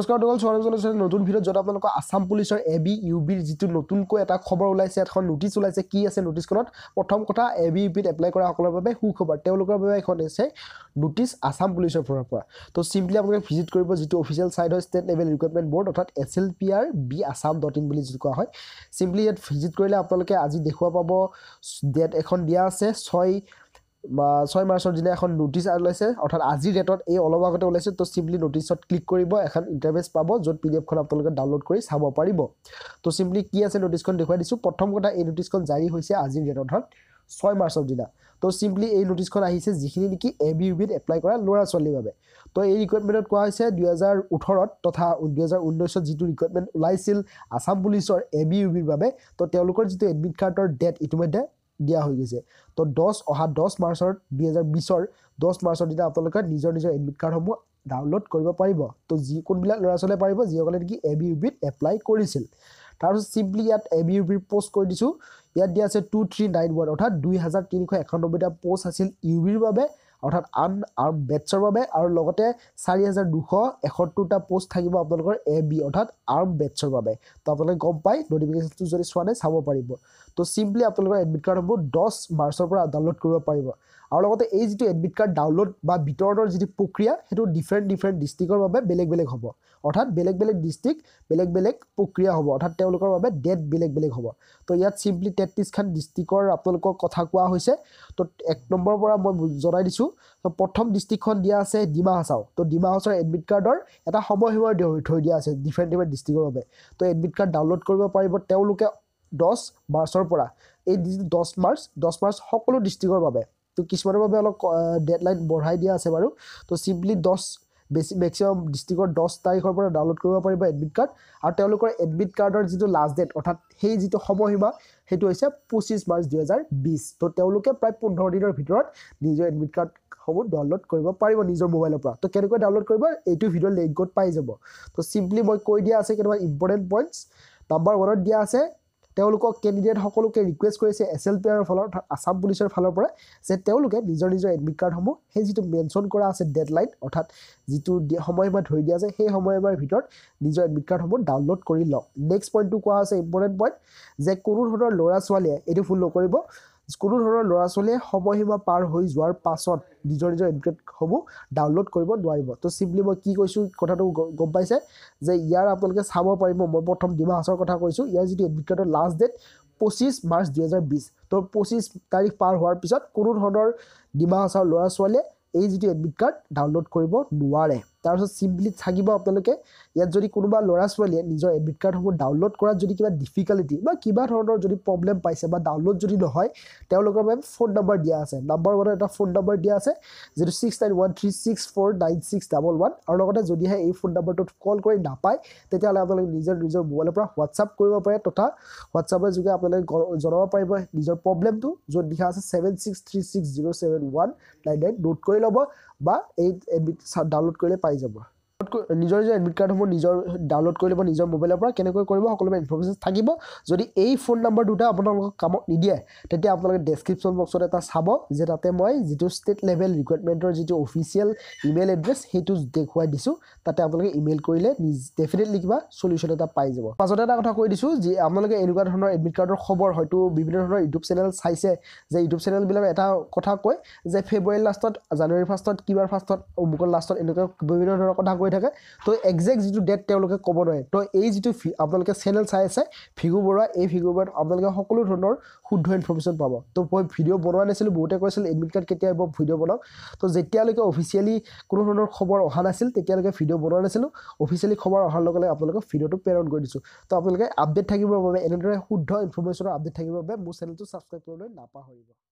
নমস্কাৰ দল স্বাগত জনাইছোঁ নতুন ভিডিঅ'ত যত আপোনালোকৰ আছাম পুলিচৰ এ বি ইউ বিৰ যিটো নতুনকৈ এটা খবৰ ওলাইছে এখন নটিচ ওলাইছে কি আছে নটিচখনত প্ৰথম কথা এ বি ইউ পিত এপ্লাই কৰাসকলৰ বাবে সুখবৰ তেওঁলোকৰ বাবে এখন আছে নটিচ আছাম পুলিচৰ ফালৰ পৰা ত' চিম্পলি আপোনালোকে ভিজিট কৰিব যিটো অফিচিয়েল ছাইট হয় ষ্টেট লেভেল ৰিকুৱাৰমেণ্ট বৰ্ড অৰ্থাৎ S L P R B Assam dot in বুলি যিটো কোৱা হয় চিম্পলি ইয়াত ভিজিট কৰিলে আপোনালোকে আজি দেখুৱাব ডেট এখন দিয়া আছে ছয় বা ছয় মাৰ্চৰ দিনা এখন নটিচ ওলাইছে অৰ্থাৎ আজিৰ ডেটত এই অলপ আগতে ওলাইছে ত' চিম্পলি নটিচত ক্লিক কৰিব এখন ইণ্টাৰভেচ পাব য'ত পি ডি এফখন আপোনালোকে ডাউনলোড কৰি চাব পাৰিব ত' চিম্পলি কি আছে নটিচখন দেখুৱাই দিছোঁ প্ৰথম কথা এই নটিচখন জাৰি হৈছে আজিৰ ডেটত অৰ্থাৎ ছয় মাৰ্চৰ দিনা ত' চিম্পলি এই নটিচখন আহিছে যিখিনি নেকি এ বি ইউ বিত এপ্লাই কৰা ল'ৰা ছোৱালীৰ বাবে তো এই ৰিকুইটমেণ্টত কোৱা হৈছে দুহেজাৰ ওঠৰত তথা দুহেজাৰ ঊনৈছত যিটো ৰিকুৱাৰমেণ্ট ওলাইছিল আছাম পুলিচৰ এ বি ইউ বিৰ বাবে তো তেওঁলোকৰ যিটো এডমিট কাৰ্ডৰ ডেট ইতিমধ্যে দিয়া হৈ গৈছে তো দহ অহা দহ মাৰ্চৰ দুহেজাৰ বিছৰ দহ মাৰ্চৰ দিনা আপোনালোকে নিজৰ নিজৰ এডমিট কাৰ্ডসমূহ ডাউনলোড কৰিব পাৰিব তো যি কোনবিলাক ল'ৰা ছোৱালীয়ে পাৰিব যিসকলে নেকি এ বি ইউ বিত এপ্লাই কৰিছিল তাৰপিছত চিম্পলি ইয়াত এ বি ইউ বিৰ পষ্ট কৰি দিছোঁ ইয়াত দিয়া আছে টু থ্ৰী নাইন ওৱান অৰ্থাৎ দুই হাজাৰ তিনিশ একানব্বৈটা পষ্ট আছিল ইউ বিৰ বাবে অৰ্থাৎ আন আন বেটছৰ বাবে আৰু লগতে চাৰি হাজাৰ দুশ এসত্তৰটা পোষ্ট থাকিব আপোনালোকৰ এ বি অৰ্থাৎ আৰ্ম বেটছৰ বাবে তো আপোনালোকে গম পায় নটিফিকেশ্যনটো যদি চোৱা নাই চাব পাৰিব তো চিম্পলি আপোনালোকৰ এডমিট কাৰ্ডসমূহ দহ মাৰ্চৰ পৰা ডাউনলোড কৰিব পাৰিব আৰু লগতে এই যিটো এডমিট কাৰ্ড ডাউনলোড বা বিতৰণৰ যিটো প্ৰক্ৰিয়া সেইটো ডিফাৰেণ্ট ডিফাৰেণ্ট ডিষ্ট্ৰিক্টৰ বাবে বেলেগ বেলেগ হ'ব অৰ্থাৎ বেলেগ বেলেগ ডিষ্ট্ৰিক্ট বেলেগ বেলেগ প্ৰক্ৰিয়া হ'ব অৰ্থাৎ তেওঁলোকৰ বাবে ডেট বেলেগ বেলেগ হ'ব তো ইয়াত চিম্পলি তেত্ৰিছখন ডিষ্ট্ৰিক্টৰ আপোনালোকক কথা কোৱা হৈছে তো এক নম্বৰৰ পৰা মই জনাই দিছোঁ তো প্ৰথম ডিষ্ট্ৰিক্টখন দিয়া আছে ডিমা হাছাও তো ডিমা হাছাৰ এডমিট কাৰ্ডৰ এটা সময়সীমা থৈ দিয়া আছে ডিফাৰেণ্ট ডিফাৰেণ্ট ডিষ্ট্ৰিক্টৰ বাবে তো এডমিট কাৰ্ড ডাউনলোড কৰিব পাৰিব তেওঁলোকে দহ মাৰ্চৰ পৰা এই দহ মাৰ্চ দহ মাৰ্চ সকলো ডিষ্ট্ৰিক্টৰ বাবে তো কিছুমানৰ বাবে অলপ ডেডলাইন বঢ়াই দিয়া আছে বাৰু তো চিম্পলি দহ বেছি মেক্সিমাম ডিষ্ট্ৰিক্টৰ দহ তাৰিখৰ পৰা ডাউনলোড কৰিব পাৰিব এডমিট কাৰ্ড আৰু তেওঁলোকৰ এডমিট কাৰ্ডৰ যিটো লাষ্ট ডেট অৰ্থাৎ সেই যিটো সময়সীমা সেইটো হৈছে পঁচিছ মাৰ্চ দুহেজাৰ বিছ তো তেওঁলোকে প্ৰায় পোন্ধৰ দিনৰ ভিতৰত নিজৰ এডমিট কাৰ্ডসমূহ ডাউনলোড কৰিব পাৰিব নিজৰ মোবাইলৰ পৰা তো কেনেকৈ ডাউনলোড কৰিব এইটো ভিডিঅ' লিংকত পাই যাব তো চিম্পলি মই কৈ দিয়া আছে কেতিয়াবা ইম্পৰ্টেণ্ট পইণ্টছ নাম্বাৰ ওৱানত দিয়া আছে তেওঁলোকক কেণ্ডিডেট সকলোকে ৰিকুৱেষ্ট কৰিছে এছ এল পি আৰৰ ফালৰ আছাম পুলিচৰ ফালৰ পৰা যে তেওঁলোকে নিজৰ নিজৰ এডমিট কাৰ্ডসমূহ সেই যিটো মেনশ্যন কৰা আছে ডেডলাইন অৰ্থাৎ যিটো সময়সীমা ধৰি দিয়া আছে সেই সময়সীমাৰ ভিতৰত নিজৰ এডমিট কাৰ্ডসমূহ ডাউনলোড কৰি লওক নেক্সট পইণ্টটো কোৱা হৈছে ইম্পৰ্টেণ্ট পইণ্ট যে কোনো ধৰণৰ ল'ৰা ছোৱালীয়ে এইটো ভুল নকৰিব কোনো ধৰণৰ ল'ৰা ছোৱালীয়ে সময়সীমা পাৰ হৈ যোৱাৰ পাছত নিজৰ নিজৰ এডুকেটসমূহ ডাউনলোড কৰিব নোৱাৰিব তো চিম্পলি মই কি কৈছোঁ কথাটো গম পাইছে যে ইয়াৰ আপোনালোকে চাব পাৰিব মই প্ৰথম দিমাহাচৰ কথা কৈছোঁ ইয়াৰ যিটো এডুকেটৰ লাষ্ট ডেট পঁচিছ মাৰ্চ দুহেজাৰ বিছ তো পঁচিছ তাৰিখ পাৰ হোৱাৰ পিছত কোনো ধৰণৰ ডিমাহাচৰ ল'ৰা ছোৱালীয়ে এই যিটো এডমিট কাৰ্ড ডাউনলোড কৰিব নোৱাৰে তাৰপিছত চিম্পলি থাকিব আপোনালোকে ইয়াত যদি কোনোবা ল'ৰা ছোৱালীয়ে নিজৰ এডমিট কাৰ্ডসমূহ ডাউনলোড কৰাত যদি কিবা ডিফিকাল্টি বা কিবা ধৰণৰ যদি প্ৰব্লেম পাইছে বা ডাউনলোড যদি নহয় তেওঁলোকৰ বাবে ফোন নম্বৰ দিয়া আছে নম্বৰ ওৱানত এটা ফোন নম্বৰ দিয়া আছে যিটো six nine one three six four nine six double one আৰু লগতে যদিহে এই ফোন নম্বৰটোত কল কৰি নাপায় তেতিয়াহ'লে আপোনালোকে নিজৰ নিজৰ মোবাইলৰ পৰা হোৱাটছআপ কৰিব পাৰে তথা হোৱাটছআপৰ যোগে আপোনালোকে জনাব পাৰিব নিজৰ প্ৰব্লেমটো য'ত লিখা আছে seven six three six zero' seven one nine nine note কৰি ল'ব বা এই এডমিট ডাউনলোড কৰিলে পাৰিব 大家好。নিজৰ যে এডমিট কাৰ্ডসমূহ নিজৰ ডাউনলোড কৰি ল'ব নিজৰ মোবাইলৰ পৰা কেনেকৈ কৰিব সকলোবোৰ ইনফৰ্মেশ্যন থাকিব যদি এই ফোন নম্বৰ দুটা আপোনালোকক কামত নিদিয়ে তেতিয়া আপোনালোকে ডেছক্ৰিপশ্যন বক্সত এটা চাব যে তাতে মই যিটো ষ্টেট লেভেল ৰিকুৱাৰমেণ্টৰ যিটো অফিচিয়েল ইমেইল এড্ৰেছ সেইটো দেখুৱাই দিছোঁ তাতে আপোনালোকে ইমেইল কৰিলে নিজ ডেফিনেটলি কিবা চলিউশ্যন এটা পাই যাব পাছতে এটা কথা কৈ দিছোঁ যে আপোনালোকে এনেকুৱা ধৰণৰ এডমিট কাৰ্ডৰ খবৰ হয়তো বিভিন্ন ধৰণৰ ইউটিউব চেনেল চাইছে যে ইউটিউব চেনেলবিলাকে এটা কথা কয় যে ফেব্ৰুৱাৰী লাষ্টত জানুৱাৰী ফাৰ্ষ্টত কিবাৰ ফাৰ্ষ্টত অমুকৰ লাষ্টত এনেকুৱা বিভিন্ন ধৰণৰ কথা কৈ হৈ থাকে তো একজেক্ট যিটো ডেট তেওঁলোকে ক'ব নোৱাৰে তো এই যিটো আপোনালোকে চেনেল চাই আছে ভিগু বৰুৱা এই ভিগু বৰুৱাত আপোনালোকে সকলো ধৰণৰ শুদ্ধ ইনফৰ্মেশ্যন পাব তো মই ভিডিঅ' বনোৱা নাছিলোঁ বহুতে কৈছিল এডমিট কাৰ্ড কেতিয়া আহিব ভিডিঅ' বনাওক তো যেতিয়ালৈকে অফিচিয়েলি কোনো ধৰণৰ খবৰ অহা নাছিল তেতিয়ালৈকে ভিডিঅ' বনোৱা নাছিলোঁ অফিচিয়েলি খবৰ অহাৰ লগে লগে আপোনালোকে ভিডিঅ'টো প্ৰেৰণ কৰি দিছোঁ তো আপোনালোকে আপডেট থাকিবৰ বাবে এনেদৰে শুদ্ধ ইনফৰ্মেশ্যনৰ আপডেট থাকিবৰ বাবে মোৰ চেনেলটো ছাবস্ক্ৰাইব কৰিবলৈ নাপাহৰিব